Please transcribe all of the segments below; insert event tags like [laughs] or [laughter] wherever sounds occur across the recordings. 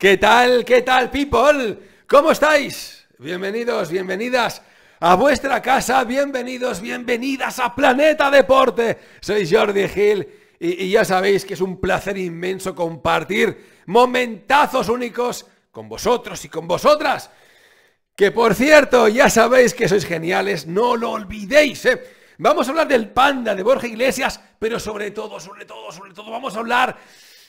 ¿Qué tal? ¿Qué tal, people? ¿Cómo estáis? Bienvenidos, bienvenidas a vuestra casa, bienvenidos, bienvenidas a Planeta Deporte. Soy Jordi Gil y, ya sabéis que es un placer inmenso compartir momentazos únicos con vosotros y con vosotras. Que por cierto, ya sabéis que sois geniales, no lo olvidéis, ¿eh? Vamos a hablar del panda de Borja Iglesias, pero sobre todo, sobre todo, sobre todo, vamos a hablar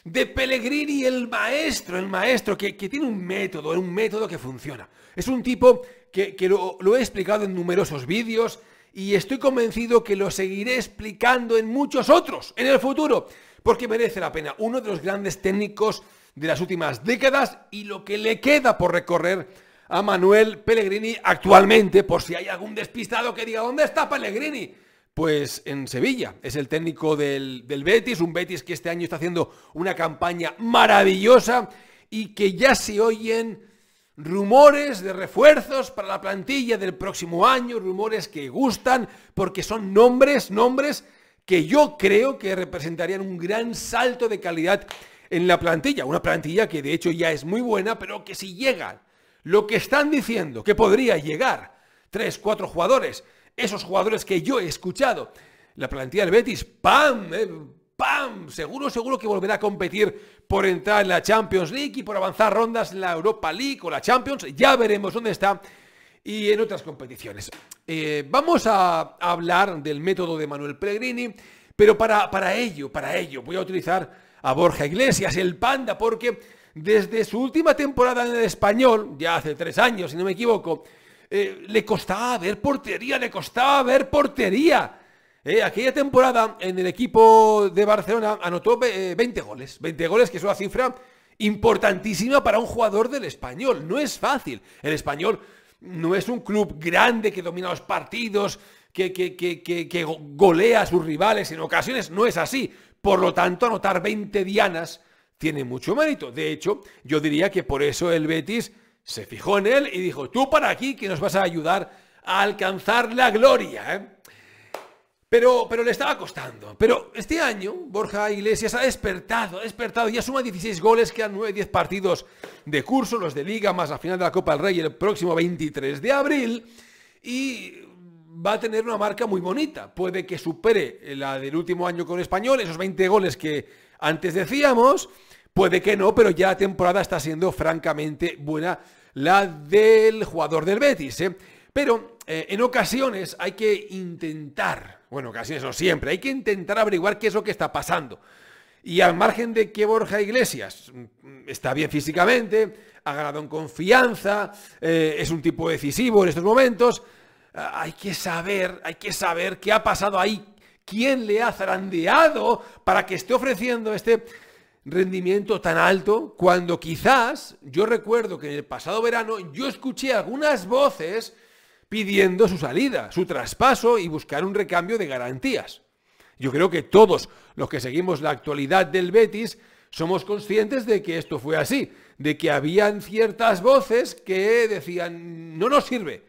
de Pellegrini, el maestro, el maestro, que, tiene un método, un método que funciona. Es un tipo que, lo, lo, he explicado en numerosos vídeos y estoy convencido que lo seguiré explicando en muchos otros en el futuro, porque merece la pena. Uno de los grandes técnicos de las últimas décadas y lo que le queda por recorrer a Manuel Pellegrini actualmente, por si hay algún despistado que diga, ¿dónde está Pellegrini? pues en Sevilla. Es el técnico del, del Betis, un Betis que este año está haciendo una campaña maravillosa y que ya se oyen rumores de refuerzos para la plantilla del próximo año, rumores que gustan porque son nombres, nombres que yo creo que representarían un gran salto de calidad en la plantilla, una plantilla que de hecho ya es muy buena, pero que si llegan, lo que están diciendo, que podría llegar, tres, cuatro jugadores, esos jugadores que yo he escuchado. La plantilla del Betis, ¡pam! Eh, ¡Pam! Seguro, seguro que volverá a competir por entrar en la Champions League y por avanzar rondas en la Europa League o la Champions. Ya veremos dónde está y en otras competiciones. Eh, vamos a hablar del método de Manuel Pellegrini, pero para, para ello, para ello, voy a utilizar a Borja Iglesias, el panda, porque desde su última temporada en el español, ya hace tres años, si no me equivoco, eh, le costaba ver portería, le costaba ver portería. Eh, aquella temporada en el equipo de Barcelona anotó 20 eh, goles. 20 goles, que es una cifra importantísima para un jugador del español. No es fácil. El español no es un club grande que domina los partidos, que, que, que golea a sus rivales en ocasiones. No es así. Por lo tanto, anotar 20 dianas tiene mucho mérito. De hecho, yo diría que por eso el Betis se fijó en él y dijo, tú para aquí que nos vas a ayudar a alcanzar la gloria. ¿eh? Pero, pero le estaba costando. Pero este año Borja Iglesias ha despertado, ha despertado. Ya suma 16 goles, quedan 9, 10 partidos de curso, los de Liga, más la final de la Copa del Rey el próximo 23 de abril. Y va a tener una marca muy bonita. Puede que supere la del último año con Español, esos 20 goles que antes decíamos Puede que no, pero ya la temporada está siendo francamente buena la del jugador del Betis. ¿eh? Pero eh, en ocasiones hay que intentar, bueno, ocasiones no siempre, hay que intentar averiguar qué es lo que está pasando. Y al margen de que Borja Iglesias mm, está bien físicamente, ha ganado en confianza, eh, es un tipo decisivo en estos momentos, hay que saber, hay que saber qué ha pasado ahí, quién le ha zarandeado para que esté ofreciendo este rendimiento tan alto cuando quizás yo recuerdo que en el pasado verano yo escuché algunas voces pidiendo su salida, su traspaso y buscar un recambio de garantías. Yo creo que todos los que seguimos la actualidad del Betis somos conscientes de que esto fue así, de que habían ciertas voces que decían, no nos sirve,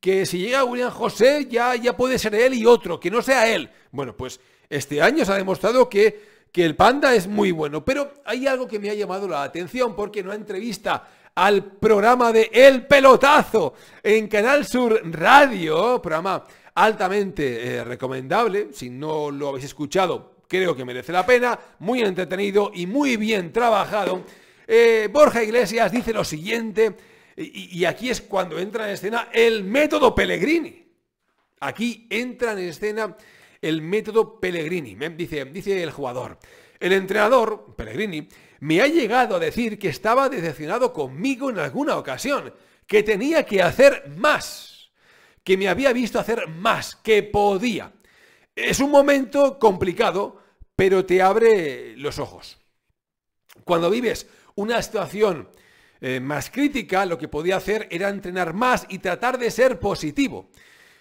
que si llega William José ya, ya puede ser él y otro, que no sea él. Bueno, pues este año se ha demostrado que que el panda es muy bueno, pero hay algo que me ha llamado la atención porque en una entrevista al programa de El Pelotazo en Canal Sur Radio, programa altamente eh, recomendable, si no lo habéis escuchado, creo que merece la pena, muy entretenido y muy bien trabajado. Eh, Borja Iglesias dice lo siguiente, y, y, aquí es cuando entra en escena el método Pellegrini. Aquí entra en escena el método Pellegrini, ¿eh? dice, dice el jugador. El entrenador, Pellegrini, me ha llegado a decir que estaba decepcionado conmigo en alguna ocasión, que tenía que hacer más, que me había visto hacer más, que podía. Es un momento complicado, pero te abre los ojos. Cuando vives una situación eh, más crítica, lo que podía hacer era entrenar más y tratar de ser positivo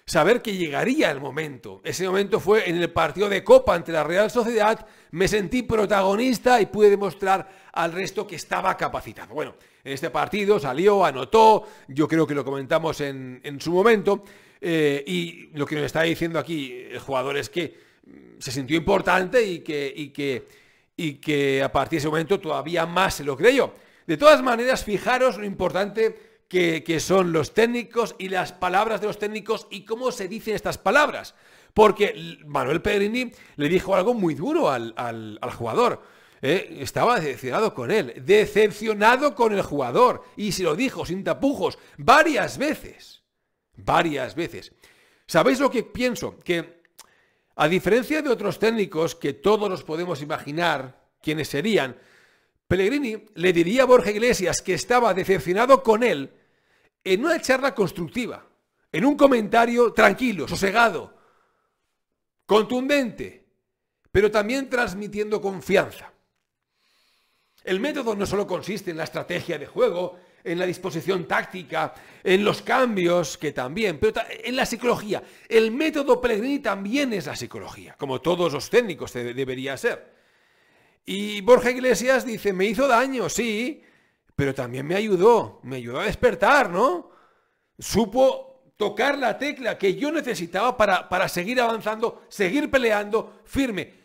saber que llegaría el momento. Ese momento fue en el partido de Copa ante la Real Sociedad, me sentí protagonista y pude demostrar al resto que estaba capacitado. Bueno, en este partido salió, anotó, yo creo que lo comentamos en, en su momento, eh, y lo que nos está diciendo aquí el jugador es que mm, se sintió importante y que, y que, y que a partir de ese momento todavía más se lo creyó. De todas maneras, fijaros lo importante que, son los técnicos y las palabras de los técnicos y cómo se dicen estas palabras. Porque Manuel Pellegrini le dijo algo muy duro al, jugador. ¿eh? estaba decepcionado con él, decepcionado con el jugador. Y se lo dijo sin tapujos, varias veces. Varias veces. ¿Sabéis lo que pienso? Que a diferencia de otros técnicos que todos nos podemos imaginar quiénes serían, Pellegrini le diría a Borja Iglesias que estaba decepcionado con él en una charla constructiva, en un comentario tranquilo, sosegado, contundente, pero también transmitiendo confianza. El método no solo consiste en la estrategia de juego, en la disposición táctica, en los cambios, que también, pero en la psicología. El método Pellegrini también es la psicología, como todos los técnicos debería ser. Y Borja Iglesias dice, me hizo daño, sí, pero también me ayudó, me ayudó a despertar, ¿no? Supo tocar la tecla que yo necesitaba para, seguir avanzando, seguir peleando firme,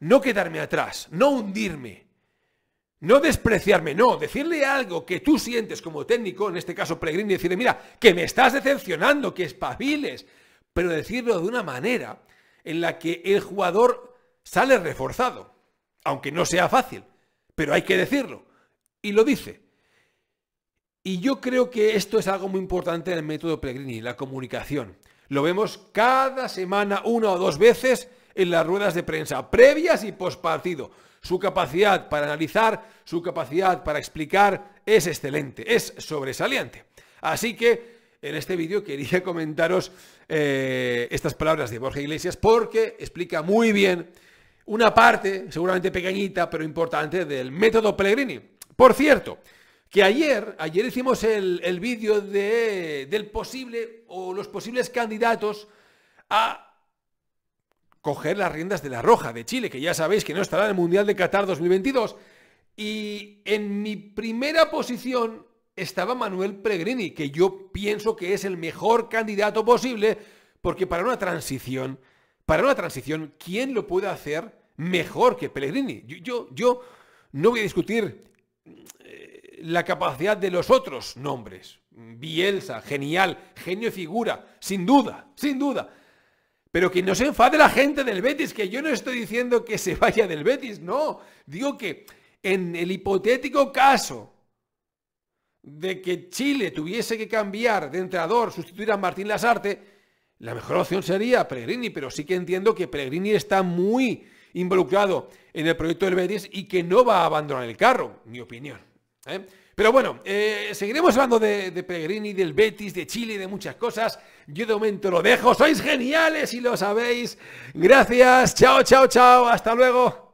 no quedarme atrás, no hundirme. No despreciarme, no, decirle algo que tú sientes como técnico, en este caso Pellegrini, decirle, mira, que me estás decepcionando, que espabiles, pero decirlo de una manera en la que el jugador sale reforzado, aunque no sea fácil, pero hay que decirlo. Y lo dice. Y yo creo que esto es algo muy importante del el método Pellegrini, la comunicación. Lo vemos cada semana, una o dos veces, en las ruedas de prensa, previas y postpartido. Su capacidad para analizar, su capacidad para explicar es excelente, es sobresaliente. Así que en este vídeo quería [laughs] comentaros eh, estas palabras de Borja Iglesias porque explica muy bien una parte, seguramente pequeñita, pero importante, del método Pellegrini. Por cierto, que ayer, ayer hicimos el, vídeo del posible o los posibles candidatos a coger las riendas de la Roja de Chile, que ya sabéis que no estará en el Mundial de Qatar 2022. Y en mi primera posición estaba Manuel Pellegrini, que yo pienso que es el mejor candidato posible, porque para una transición, para una transición, ¿quién lo puede hacer mejor que Pellegrini? Yo, yo, yo no voy a discutir la capacidad de los otros nombres. Bielsa, genial, genio y figura, sin duda, sin duda. Pero que no se enfade la gente del Betis, que yo no estoy diciendo que se vaya del Betis, no. Digo que en el hipotético caso de que Chile tuviese que cambiar de entrenador, sustituir a Martín Lasarte, la mejor opción sería Pellegrini, pero sí que entiendo que Pellegrini está muy involucrado en el proyecto del Betis y que no va a abandonar el carro, mi opinión. ¿eh? Pero bueno, eh, seguiremos hablando de, de, Pellegrini, del Betis, de Chile, de muchas cosas. Yo de momento lo dejo. Sois geniales y lo sabéis. Gracias. Chao, chao, chao. Hasta luego.